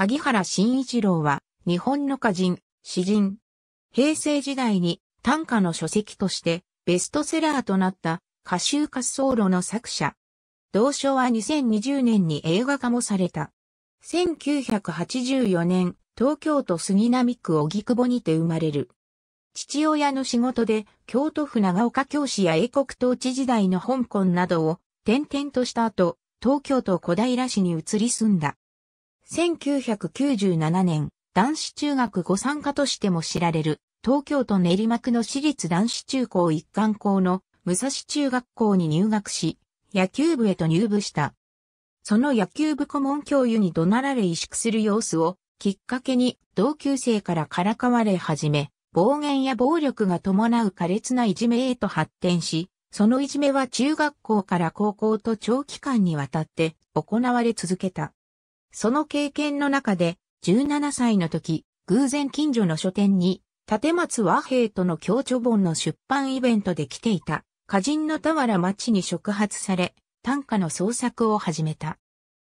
萩原慎一郎は、日本の歌人、詩人。平成時代に短歌の書籍としてベストセラーとなった歌集滑走路の作者。同書は2020年に映画化もされた。1984年、東京都杉並区荻窪にて生まれる。父親の仕事で京都府長岡京市や英国統治時代の香港などを転々とした後、東京都小平市に移り住んだ。1997年、男子中学ご参加としても知られる、東京都練馬区の私立男子中高一貫校の武蔵中学校に入学し、野球部へと入部した。その野球部顧問教諭に怒鳴られ萎縮する様子をきっかけに同級生からからかわれ始め、暴言や暴力が伴う苛烈ないじめへと発展し、そのいじめは中学校から高校と長期間にわたって行われ続けた。その経験の中で、17歳の時、偶然近所の書店に、立松和平との共著本の出版イベントで来ていた、歌人の俵町に触発され、短歌の創作を始めた。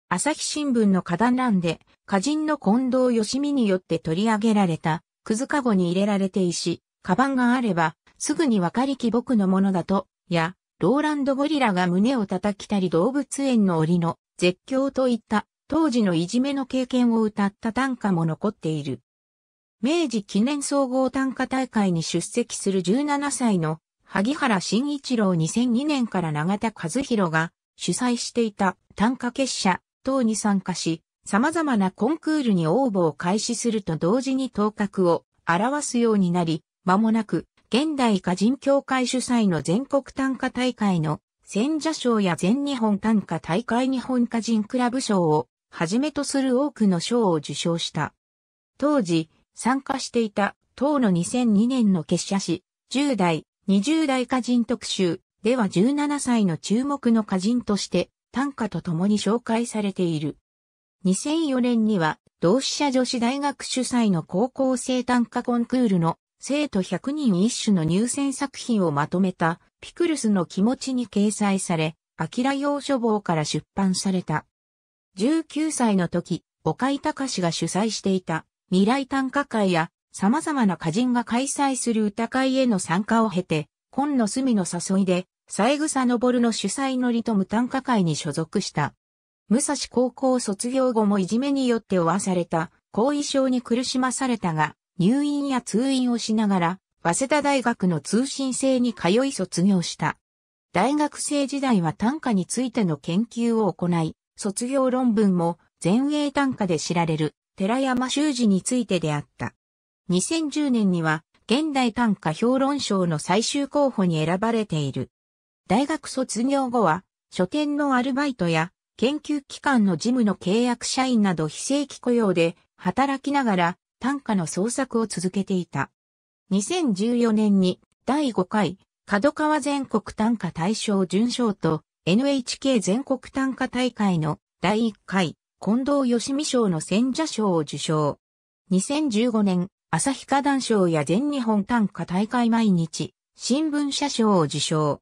朝日新聞の花壇欄で、歌人の近藤義美によって取り上げられた、くずかごに入れられていし、カバンがあれば、すぐにわかりき僕のものだと、や、ローランド・ゴリラが胸を叩きたり動物園の檻の絶叫といった当時のいじめの経験を歌った短歌も残っている。明治記念総合短歌大会に出席する17歳の萩原慎一郎2002年から永田和弘が主催していた短歌結社等に参加し、様々なコンクールに応募を開始すると同時に頭角を表すようになり、間もなく現代歌人協会主催の全国短歌大会の選者賞や全日本短歌大会日本歌人クラブ賞をはじめとする多くの賞を受賞した。当時、参加していた、党の2002年の結社誌、10代、20代歌人特集では17歳の注目の歌人として、短歌と共に紹介されている。2004年には、同志社女子大学主催の高校生短歌コンクールの生徒100人一種の入選作品をまとめたピクルスの気持ちに掲載され、アキラ洋書房から出版された。19歳の時、岡井隆が主催していた未来短歌会や様々な歌人が開催する歌会への参加を経て、今の隅の誘いで、三枝昇の主催のリトム短歌会に所属した。武蔵高校卒業後もいじめによって負わされた、後遺症に苦しまされたが、入院や通院をしながら、早稲田大学の通信制に通い卒業した。大学生時代は短歌についての研究を行い、卒業論文も前衛短歌で知られる寺山修司についてであった。2010年には現代短歌評論賞の最終候補に選ばれている。大学卒業後は書店のアルバイトや研究機関の事務の契約社員など非正規雇用で働きながら短歌の創作を続けていた。2014年に第5回角川全国短歌大賞準賞と NHK 全国短歌大会の第1回近藤義美賞の選者賞を受賞。2015年、朝日歌壇賞や全日本短歌大会毎日、新聞社賞を受賞。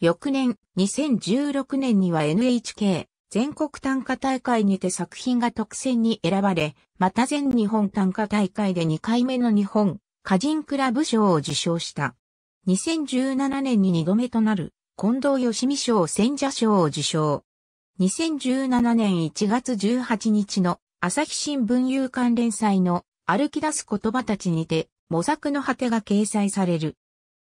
翌年、2016年には NHK 全国短歌大会にて作品が特選に選ばれ、また全日本短歌大会で2回目の日本歌人クラブ賞を受賞した。2017年に2度目となる近藤義美賞選者賞を受賞。2017年1月18日の朝日新聞有刊連載の歩き出す言葉たちにて模索の果てが掲載される。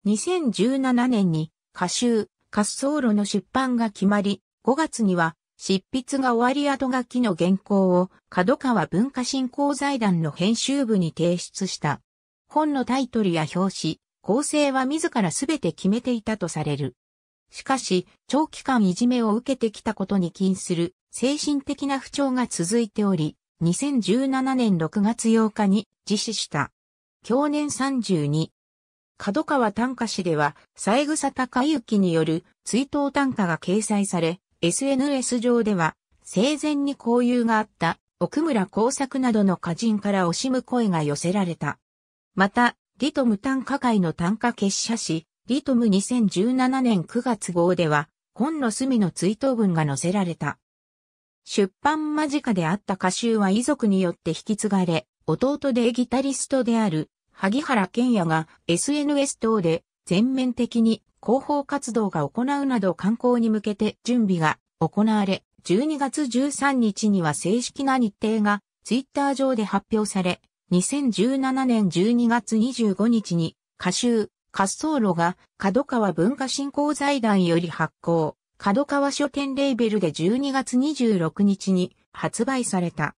2017年に歌集、滑走路の出版が決まり、5月には執筆が終わり後書きの原稿を角川文化振興財団の編集部に提出した。本のタイトルや表紙、構成は自らすべて決めていたとされる。しかし、長期間いじめを受けてきたことに起因する精神的な不調が続いており、2017年6月8日に実施した。去年32。角川短歌誌では、三枝隆之による追悼短歌が掲載され、SNS 上では、生前に交友があった奥村工作などの歌人から惜しむ声が寄せられた。また、リトム短歌会の短歌結社誌、リトム2017年9月号では、本の隅の追悼文が載せられた。出版間近であった歌集は遺族によって引き継がれ、弟でギタリストである萩原健也が SNS 等で全面的に広報活動が行うなど観光に向けて準備が行われ、12月13日には正式な日程がツイッター上で発表され、2017年12月25日に歌集滑走路が角川文化振興財団より発行、角川書店レーベルで12月26日に発売された。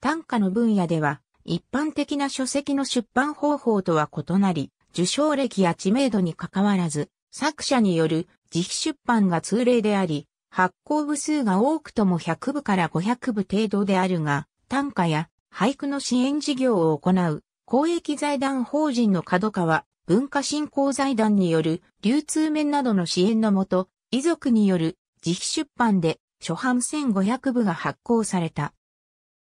短歌の分野では、一般的な書籍の出版方法とは異なり、受賞歴や知名度に関わらず、作者による自費出版が通例であり、発行部数が多くとも100部から500部程度であるが、短歌や俳句の支援事業を行う公益財団法人の角川文化振興財団による流通面などの支援のもと、遺族による自費出版で初版1500部が発行された。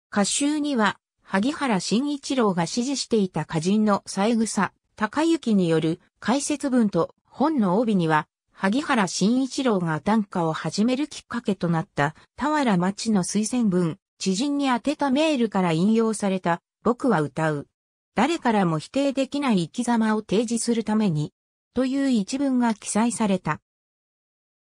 歌集には、萩原慎一郎が支持していた歌人の三枝高行による解説文と本の帯には、萩原慎一郎が短歌を始めるきっかけとなった田原町の推薦文、知人に宛てたメールから引用された僕は歌う。誰からも否定できない生き様を提示するために、という一文が記載された。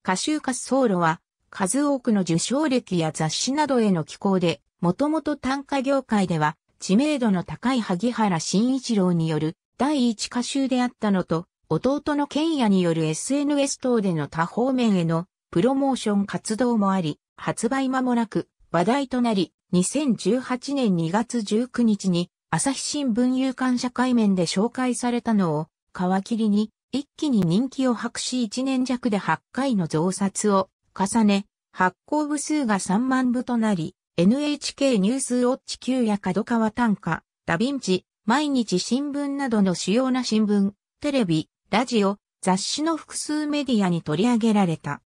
歌集歌走路は、数多くの受賞歴や雑誌などへの寄稿で、もともと短歌業界では、知名度の高い萩原慎一郎による第一歌集であったのと、弟の賢也による SNS 等での多方面へのプロモーション活動もあり、発売間もなく話題となり、2018年2月19日に朝日新聞有刊社会面で紹介されたのを、皮切りに、一気に人気を博し1年弱で8回の増刷を重ね、発行部数が3万部となり、NHK ニュースウォッチ旧や角川短歌、ダヴィンチ、毎日新聞などの主要な新聞、テレビ、ラジオ、雑誌の複数メディアに取り上げられた。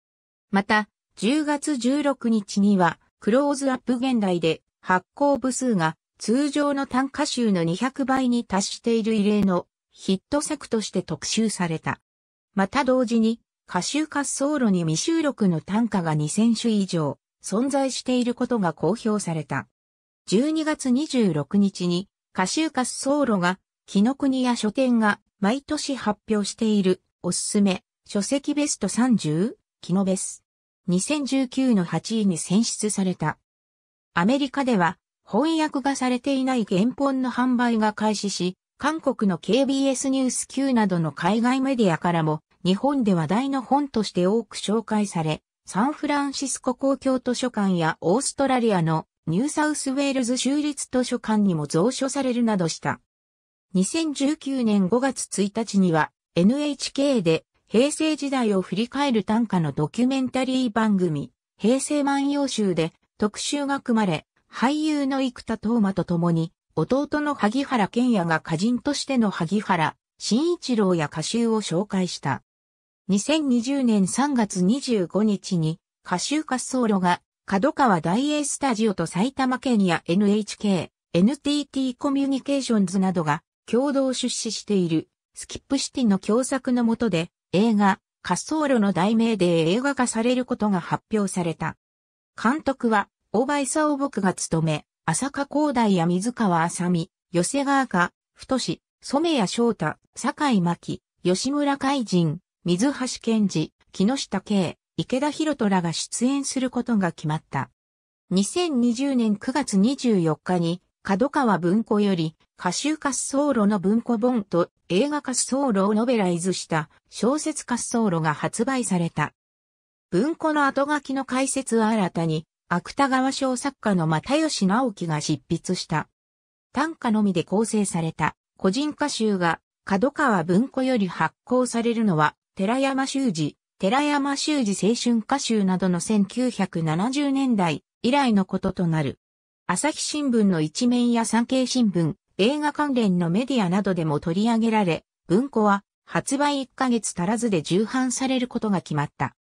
また、10月16日には、クローズアップ現代で発行部数が通常の単価集の200倍に達している異例のヒット作として特集された。また同時に、歌集滑走路に未収録の単価が2000種以上存在していることが公表された。12月26日に歌集滑走路が、木の国や書店が毎年発表しているおすすめ書籍ベスト30、木のベス。2019の8位に選出された。アメリカでは翻訳がされていない原本の販売が開始し、韓国の KBS ニュース Q などの海外メディアからも、日本で話題の本として多く紹介され、サンフランシスコ公共図書館やオーストラリアのニューサウスウェールズ州立図書館にも蔵書されるなどした。2019年5月1日には NHK で平成時代を振り返る短歌のドキュメンタリー番組、平成万葉集で特集が組まれ、俳優の生田斗真と共に、弟の萩原健也が歌人としての萩原、慎一郎や歌集を紹介した。2020年3月25日に、歌集滑走路が、角川大英スタジオと埼玉県や NHK、NTT コミュニケーションズなどが共同出資しているスキップシティの共作の下で映画、滑走路の題名で映画化されることが発表された。監督は大場を僕が務め、浅香光大や水川さみ、寄せ川香、太し、染谷翔太、酒井巻、吉村海人、水橋健二、木下慶、池田博人らが出演することが決まった。2020年9月24日に、角川文庫より、歌集滑走路の文庫本と映画滑走路をノベライズした小説滑走路が発売された。文庫の後書きの解説は新たに、芥川賞作家の又吉直樹が執筆した。短歌のみで構成された個人歌集が角川文庫より発行されるのは寺山修司、寺山修司青春歌集などの1970年代以来のこととなる。朝日新聞の一面や産経新聞、映画関連のメディアなどでも取り上げられ、文庫は発売1ヶ月足らずで重版されることが決まった。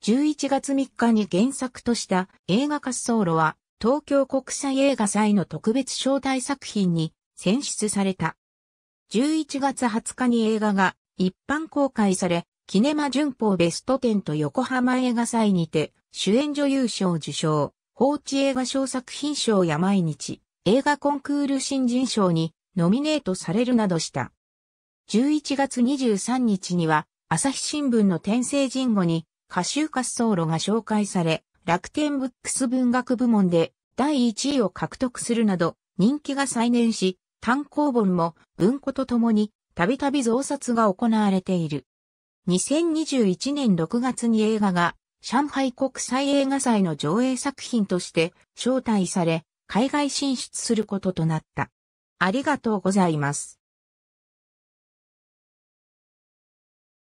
11月3日に原作とした映画滑走路は東京国際映画祭の特別招待作品に選出された。11月20日に映画が一般公開され、キネマ旬報ベスト10と横浜映画祭にて主演女優賞受賞、放置映画賞作品賞や毎日映画コンクール新人賞にノミネートされるなどした。11月23日には朝日新聞の天聖人語に歌集滑走路が紹介され、楽天ブックス文学部門で第1位を獲得するなど、人気が再燃し、単行本も文庫とともにたびたび増刷が行われている。2021年6月に映画が上海国際映画祭の上映作品として招待され、海外進出することとなった。ありがとうございます。